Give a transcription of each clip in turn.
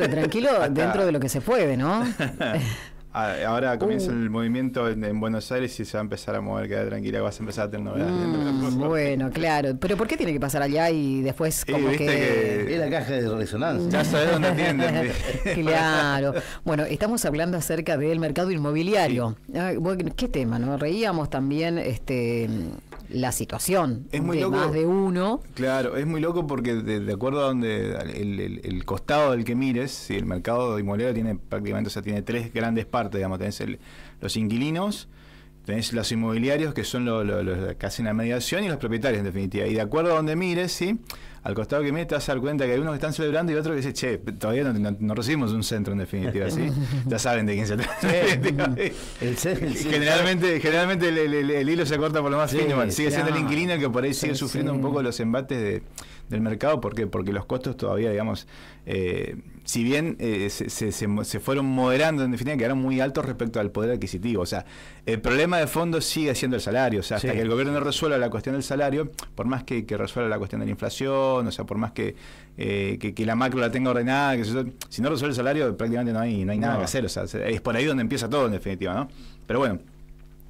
tranquilo dentro de lo que se puede, ¿no? Ah, ahora comienza uh. el movimiento en, Buenos Aires y se va a empezar a mover, queda tranquila, vas a empezar a tener novedades. Mm, bueno, claro, pero ¿por qué tiene que pasar allá y después como que... Es la caja de resonancia. Ya sabes dónde atienden. claro. Bueno, estamos hablando acerca del mercado inmobiliario. Ah, qué tema, ¿no? Reíamos también, este la situación es muy de más de uno. Claro, es muy loco porque de, acuerdo a donde el, costado del que mires, si el mercado inmobiliario tiene prácticamente, o sea, tiene tres grandes partes, digamos, tenés los inquilinos, tenés los inmobiliarios que son los que hacen la mediación y los propietarios en definitiva. Y de acuerdo a donde mires, sí al costado que me te vas a dar cuenta que hay unos que están celebrando y otros que dicen, che, todavía no, recibimos un centro en definitiva, ¿sí? ya saben de quién se trata. generalmente generalmente el, hilo se corta por lo más fino, sigue siendo el inquilino que por ahí sigue sufriendo un poco los embates de del mercado. ¿Por qué? Porque los costos todavía, digamos, eh, si bien eh, se, fueron moderando, en definitiva, quedaron muy altos respecto al poder adquisitivo. O sea, el problema de fondo sigue siendo el salario. O sea, hasta que el gobierno resuelva la cuestión del salario, por más que, resuelva la cuestión de la inflación, o sea, por más que, eh, la macro la tenga ordenada, que si no resuelve el salario, prácticamente no hay, no hay nada que hacer. O sea, es por ahí donde empieza todo, en definitiva, ¿no? Pero bueno,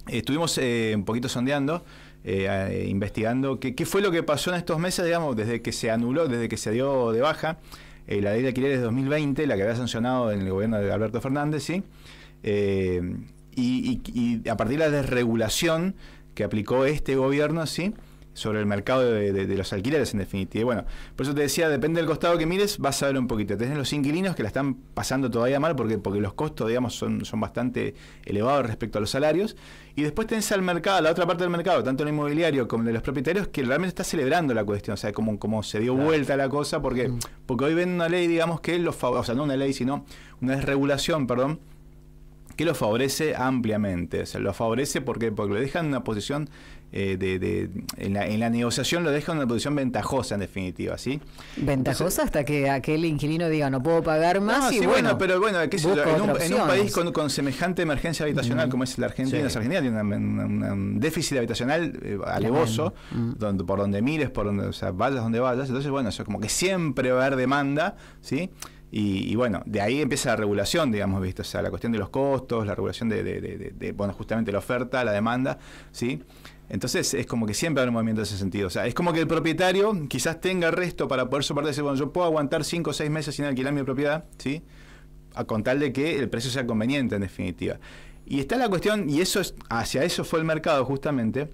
estuvimos un poquito sondeando. Eh, eh, investigando qué, fue lo que pasó en estos meses, digamos, desde que se anuló, desde que se dio de baja eh, la ley de alquileres de 2020, la que había sancionado en el gobierno de Alberto Fernández, ¿sí? y, y, a partir de la desregulación que aplicó este gobierno, ¿sí? sobre el mercado de, los alquileres en definitiva. bueno, por eso te decía, depende del costado que mires, vas a ver un poquito. Tenés los inquilinos que la están pasando todavía mal porque, porque los costos, digamos, son, son bastante elevados respecto a los salarios. Y después tenés al mercado, la otra parte del mercado, tanto el inmobiliario como de los propietarios, que realmente está celebrando la cuestión. O sea, como, como se dio vuelta la cosa, porque, mm. porque hoy ven una ley, digamos, que los o sea, no una ley, sino una desregulación, perdón, que lo favorece ampliamente. O sea, lo favorece porque, porque lo dejan en una posición eh, de, en, la, en, la, negociación lo deja en una posición ventajosa en definitiva, ¿sí? Ventajosa hasta que aquel inquilino diga no puedo pagar más y sí, bueno, pero bueno, En, un, en, un, país con, con semejante emergencia habitacional mm. como es la Argentina, la Argentina tiene un déficit habitacional eh, alevoso, mm. donde, por donde mires, por donde, o sea, vayas donde vayas. Entonces, bueno, eso como que siempre va a haber demanda, ¿sí? Y, bueno, de ahí empieza la regulación, digamos, ¿viste? O sea, la cuestión de los costos, la regulación de, bueno, justamente la oferta, la demanda, ¿sí? Entonces es como que siempre hay un movimiento en ese sentido. O sea, es como que el propietario quizás tenga resto para poder soportar decir, bueno, yo puedo aguantar cinco o seis meses sin alquilar mi propiedad, ¿sí? A con tal de que el precio sea conveniente, en definitiva. Y está la cuestión, y eso es, hacia eso fue el mercado justamente,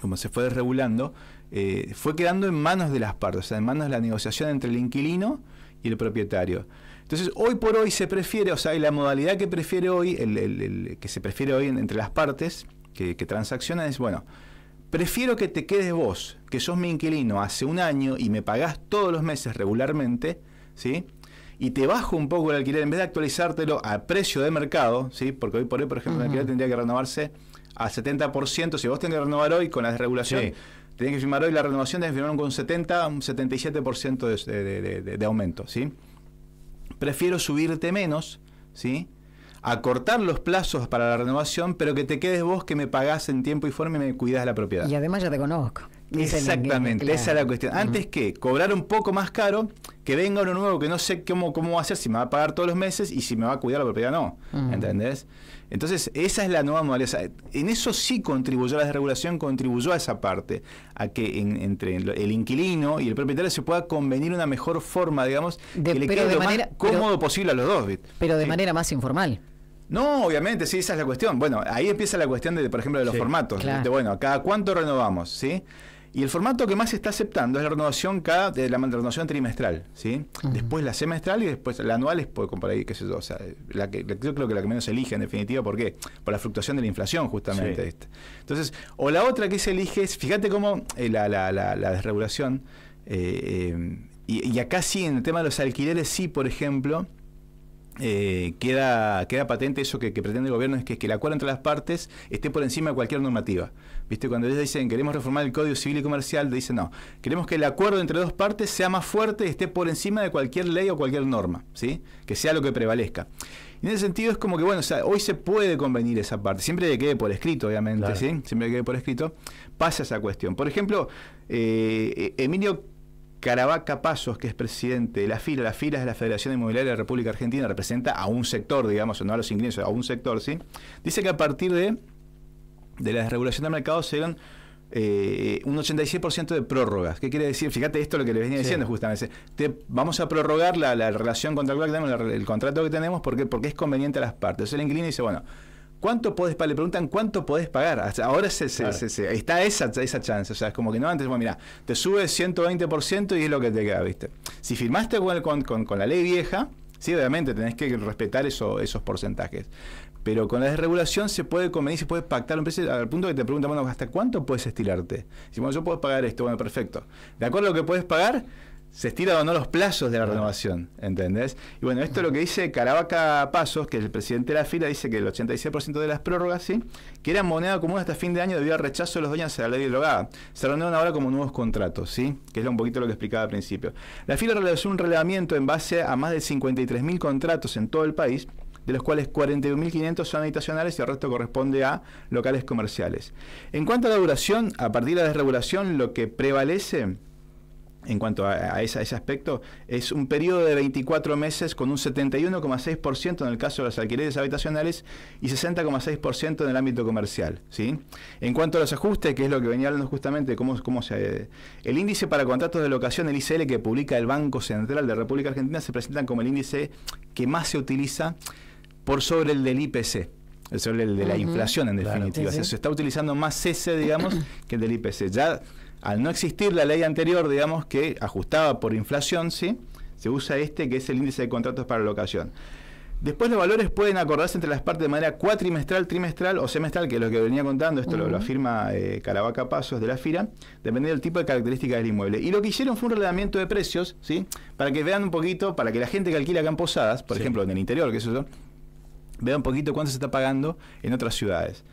como se fue desregulando, eh, fue quedando en manos de las partes, o sea, en manos de la negociación entre el inquilino y el propietario. Entonces, hoy por hoy se prefiere, o sea, la modalidad que prefiere hoy, el, que se prefiere hoy entre las partes que, que, transaccionan es, bueno, prefiero que te quedes vos, que sos mi inquilino hace un año y me pagás todos los meses regularmente, ¿sí? Y te bajo un poco el alquiler, en vez de actualizártelo a precio de mercado, ¿sí? Porque hoy por hoy, por ejemplo, el alquiler tendría que renovarse al 70%, si vos tenés que renovar hoy con la desregulación... Tenés que firmar hoy la renovación, tenés que con un 70, un 77% de, de, de, aumento, ¿sí? Prefiero subirte menos, ¿sí? acortar los plazos para la renovación, pero que te quedes vos que me pagás en tiempo y forma y me cuidás la propiedad. Y además ya te conozco. Exactamente, esa es la cuestión. Antes que cobrar un poco más caro, que venga uno nuevo que no sé cómo, cómo va a ser, si me va a pagar todos los meses y si me va a cuidar la propiedad no. ¿Entendés? Entonces, esa es la nueva modalidad. En eso sí contribuyó la desregulación, contribuyó a esa parte, a que entre el inquilino y el propietario se pueda convenir una mejor forma, digamos, de, que lo manera, más cómodo posible a los dos. Pero de manera más informal. No, obviamente, sí, esa es la cuestión. Bueno, ahí empieza la cuestión de, por ejemplo, de los formatos. bueno, ¿cada cuánto renovamos? ¿Sí? Y el formato que más se está aceptando es la renovación cada de la renovación trimestral, ¿sí? Después la semestral y después la anual es por, qué sé yo, o sea, la que, creo que la que menos se elige en definitiva, ¿por qué? Por la fluctuación de la inflación justamente. Entonces, o la otra que se elige es, fíjate cómo eh, la, la, la, desregulación, eh, eh, y, y, acá sí, en el tema de los alquileres sí, por ejemplo, eh, queda, queda patente eso que, pretende el gobierno, es que, el acuerdo entre las partes esté por encima de cualquier normativa. ¿Viste? Cuando ellos dicen queremos reformar el Código Civil y Comercial, dicen no, queremos que el acuerdo entre dos partes sea más fuerte y esté por encima de cualquier ley o cualquier norma, ¿sí? que sea lo que prevalezca. en ese sentido es como que, bueno, hoy se puede convenir esa parte, siempre que quede por escrito, obviamente, ¿sí? siempre que quede por escrito, pasa esa cuestión. Por ejemplo, eh, Emilio Caravaca Pasos, que es presidente de la fila, las filas de la Federación Inmobiliaria de la República Argentina, representa a un sector, digamos, no a los ingresos, a un sector, ¿sí? Dice que a partir de, de la desregulación del mercado se dieron eh, un 86% de prórrogas. ¿Qué quiere decir? Fíjate esto lo que le venía diciendo justamente. vamos a prorrogar la, relación contractual que tenemos, el contrato que tenemos, porque, porque es conveniente a las partes. el inquilino dice, bueno, ¿Cuánto podés pagar? Le preguntan cuánto podés pagar. ahora está esa, esa chance. O sea, es como que no antes, bueno, mira, te sube 120% y es lo que te queda, ¿viste? Si firmaste con, con, la ley vieja, sí, obviamente tenés que respetar eso, esos porcentajes. Pero con la desregulación se puede convenir, se puede pactar un precio al punto que te preguntan, ¿hasta cuánto puedes estirarte? Si, bueno, yo puedo pagar esto, bueno, perfecto. De acuerdo a lo que puedes pagar, se estira o no los plazos de la renovación, ¿entendés? Y bueno, esto es lo que dice Caravaca Pasos, que el presidente de la fila dice que el 86% de las prórrogas, ¿sí? que eran moneda común hasta fin de año debido al rechazo de los dueños a la ley drogada. Se renovaron ahora como nuevos contratos, ¿sí? que es un poquito lo que explicaba al principio. La fila realizó un relevamiento en base a más de 53.000 contratos en todo el país, de los cuales 41.500 son habitacionales y el resto corresponde a locales comerciales. En cuanto a la duración, a partir de la desregulación, lo que prevalece en cuanto a, ese, aspecto, es un periodo de 24 meses con un 71,6% en el caso de las alquileres habitacionales y 60,6% en el ámbito comercial. ¿sí? En cuanto a los ajustes, que es lo que venía hablando justamente, cómo, cómo se, el índice para contratos de locación, el ICL que publica el Banco Central de República Argentina, se presenta como el índice que más se utiliza por sobre el del IPC sobre el de la inflación en definitiva. se está utilizando más ese, digamos, que el del IPC. Ya al no existir la ley anterior, digamos, que ajustaba por inflación, ¿sí? se usa este que es el índice de contratos para locación. Después los valores pueden acordarse entre las partes de manera cuatrimestral, trimestral o semestral, que es lo que venía contando, esto lo, afirma eh, Caravaca Pasos de la FIRA, dependiendo del tipo de características del inmueble. Y lo que hicieron fue un relevamiento de precios, ¿sí? Para que vean un poquito, para que la gente que alquila acá en Posadas, por ejemplo, en el interior, que es eso, vea un poquito cuánto se está pagando en otras ciudades.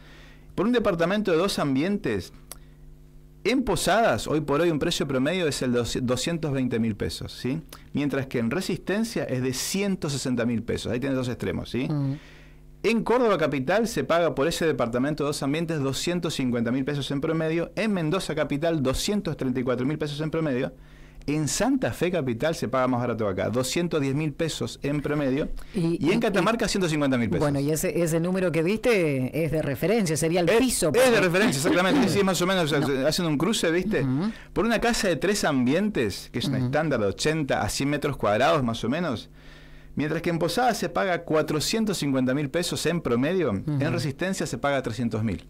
Por un departamento de dos ambientes, en Posadas, hoy por hoy, un precio promedio es el de 220 mil pesos, ¿sí? Mientras que en Resistencia es de 160 mil pesos. Ahí tiene dos extremos, ¿sí? Mm. En Córdoba Capital se paga por ese departamento de dos ambientes 250 mil pesos en promedio. En Mendoza Capital, 234 mil pesos en promedio. En Santa Fe Capital se paga más barato acá, 210 mil pesos en promedio y, en Catamarca 150 mil pesos. Bueno, y ese, número que viste... es de referencia, sería el piso. Es de referencia, exactamente. sí, más o menos ...hacen haciendo un cruce, ¿viste? Por una casa de tres ambientes, que es un estándar de 80 a 100 metros cuadrados más o menos, Mientras que en Posada se paga 450 mil pesos en promedio, en Resistencia se paga 300 mil.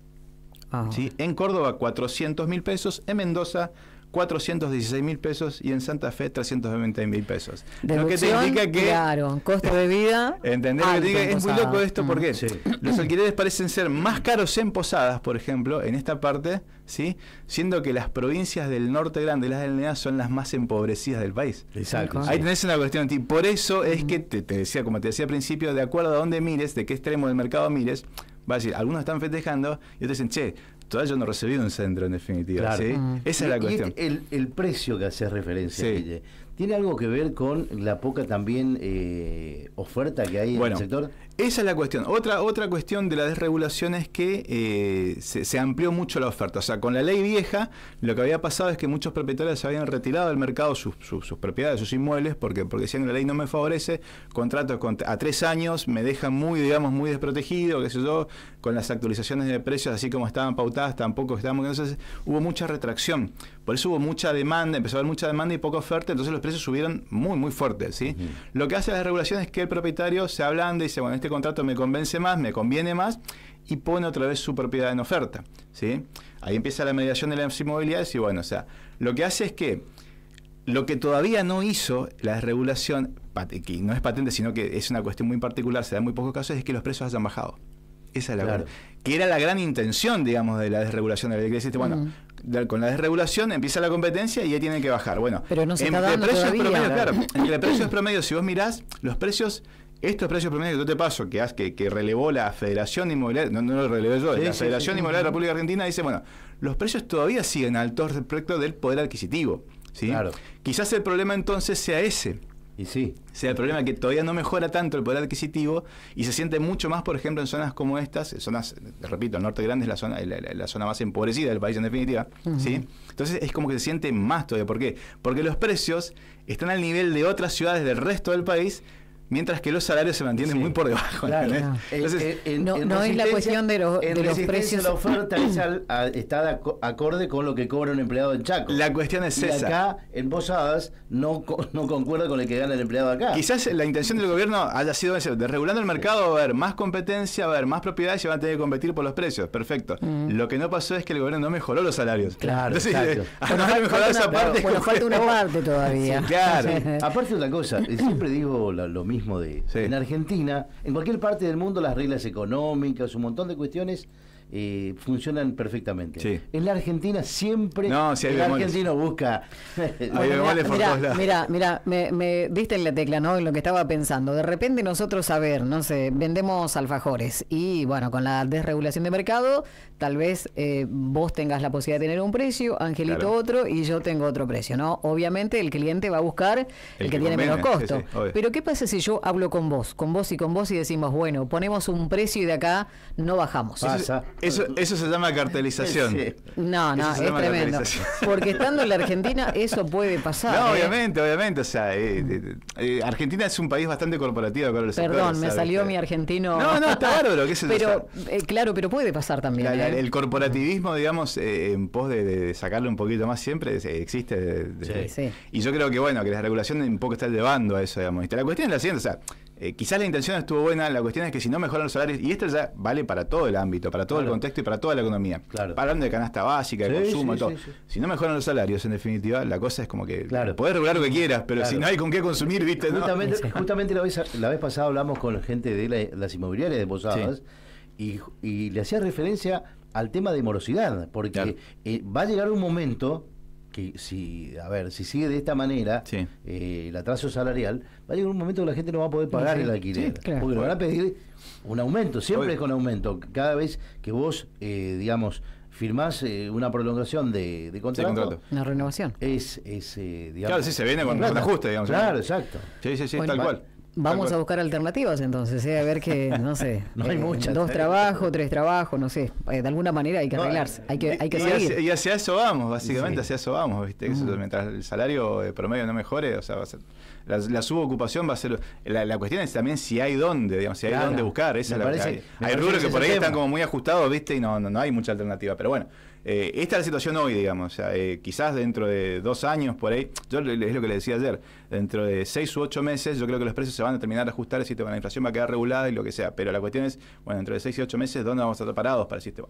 Ah. En Córdoba 400 mil pesos, en Mendoza 416 mil pesos y en Santa Fe 390 mil pesos. Lo que te indica que. Claro, costo de vida. entender que es muy loco esto porque mm, los alquileres parecen ser más caros en posadas, por ejemplo, en esta parte, ¿sí? Siendo que las provincias del norte grande y las del NEA son las más empobrecidas del país. Exacto. Ahí tenés una cuestión. Por eso es que te, decía, como te decía al principio, de acuerdo a dónde mires, de qué extremo del mercado mires, vas a decir, algunos están festejando y otros dicen, che, todavía yo no recibido un centro en definitiva. ¿sí? Esa es la este cuestión. El, el, precio que hace referencia, sí. ¿Tiene algo que ver con la poca también eh, oferta que hay en el sector? Esa es la cuestión. Otra, otra cuestión de la desregulación es que eh, se, amplió mucho la oferta. O sea, con la ley vieja, lo que había pasado es que muchos propietarios habían retirado del mercado sus, propiedades, sus inmuebles, porque, porque decían que la ley no me favorece, contratos a tres años me dejan muy, digamos, muy desprotegido, qué sé yo, con las actualizaciones de precios así como estaban pautadas, tampoco estábamos. Entonces hubo mucha retracción. Por eso hubo mucha demanda, empezó a haber mucha demanda y poca oferta, entonces los precios subieron muy, muy fuerte. ¿sí? Lo que hace la desregulación es que el propietario se ablanda y dice, bueno, este contrato me convence más, me conviene más, y pone otra vez su propiedad en oferta. ¿sí? Ahí empieza la mediación de las inmobiliarias y bueno, o sea, lo que hace es que lo que todavía no hizo la desregulación, que no es patente, sino que es una cuestión muy particular, se da en muy pocos casos, es que los precios hayan bajado. Esa es la verdad. que era la gran intención, digamos, de la desregulación de la iglesia. Bueno, con la desregulación empieza la competencia y ya tiene que bajar. Bueno, pero no se está precios todavía, entre precios promedio, si vos mirás, los precios estos precios promedios que yo te paso, que, que, que relevó la Federación Inmobiliaria, no, lo relevé yo, la Federación Inmobiliaria de la República Argentina, dice, bueno, los precios todavía siguen altos respecto del poder adquisitivo. Claro. Quizás el problema entonces sea ese, y sí. O sea, el problema es que todavía no mejora tanto el poder adquisitivo y se siente mucho más, por ejemplo, en zonas como estas, zonas, repito, el norte grande es la zona, la, zona más empobrecida del país en definitiva, ¿sí? Entonces es como que se siente más todavía. ¿Por qué? Porque los precios están al nivel de otras ciudades del resto del país, mientras que los salarios se mantienen muy por debajo. Eh, eh, ¿no? es la cuestión de, los, de precios. La oferta es ah, está acorde con lo que cobra un empleado en Chaco. La cuestión es esa. Acá en Posadas no, concuerda con el que gana el empleado acá. Quizás la intención del gobierno haya sido de regulando el mercado, va a haber más competencia, va a haber más propiedades y van a tener que competir por los precios. Perfecto. Mm. Lo que no pasó es que el gobierno no mejoró los salarios. Claro. Entonces, bueno, falta, una, parte. todavía. claro. Aparte otra cosa, siempre digo lo mismo de... En Argentina, en cualquier parte del mundo, las reglas económicas, un montón de cuestiones eh, funcionan perfectamente. En la Argentina siempre no, si el argentino busca. mira, mira, me, me, diste en la tecla, ¿no? En lo que estaba pensando. De repente nosotros, a ver, no sé, vendemos alfajores y bueno, con la desregulación de mercado, tal vez eh, vos tengas la posibilidad de tener un precio, Angelito otro y yo tengo otro precio, ¿no? Obviamente el cliente va a buscar el, que, tiene menos costo. Pero ¿qué pasa si yo hablo con vos, con vos y con vos y decimos, bueno, ponemos un precio y de acá no bajamos? Pasa. Eso, eso se llama cartelización. No, no, es tremendo. Porque estando en la Argentina, eso puede pasar. No, ¿eh? obviamente, obviamente. O sea, eh, eh, Argentina es un país bastante corporativo. Con Perdón, me salió mi argentino. No, no, está bárbaro. pero, claro, pero puede pasar también. el corporativismo, digamos, en pos de, sacarlo un poquito más siempre, existe. Y yo creo que, bueno, que la regulación un poco está llevando a eso, digamos. la cuestión es la siguiente, o sea eh, quizás la intención estuvo buena, la cuestión es que si no mejoran los salarios, y esto ya vale para todo el ámbito, para todo el contexto y para toda la economía. Hablando de canasta básica, de consumo todo. si no mejoran los salarios, en definitiva, la cosa es como que claro. podés regular lo que quieras, pero si no hay con qué consumir, viste, justamente, la vez, pasada hablamos con gente de las inmobiliarias de Posadas y, le hacía referencia al tema de morosidad, porque eh, va a llegar un momento si, a ver, si sigue de esta manera eh, el atraso salarial, va a llegar un momento que la gente no va a poder pagar el alquiler. Porque le van a pedir un aumento, siempre es con aumento. Cada vez que vos, eh, digamos, firmás eh, una prolongación de, contrato, Una renovación. Es, Claro, sí, se viene con, un ajuste, digamos. Claro, exacto. Sí, sí, sí, tal cual. Vamos a buscar alternativas entonces, eh, a ver que, no sé, hay eh, Dos ¿eh? trabajos, tres trabajos, no sé, de alguna manera hay que arreglarse, hay que, hay que seguir. y hacia eso vamos, básicamente, hacia eso vamos, ¿viste? Mm. mientras el salario promedio no mejore, o sea, la, subocupación va a ser... La, cuestión es también si hay dónde, digamos, si hay dónde buscar, esa es la parece, Hay, rubros que por ahí están como muy ajustados, ¿viste? Y no, no hay mucha alternativa, pero bueno. Eh, esta es la situación hoy, digamos. O sea, eh, quizás dentro de dos años, por ahí, yo es lo que le decía ayer, dentro de seis u ocho meses, yo creo que los precios se van a terminar de ajustar, el sistema de la inflación va a quedar regulada y lo que sea. Pero la cuestión es, bueno, dentro de seis y ocho meses, ¿dónde vamos a estar parados para el sistema?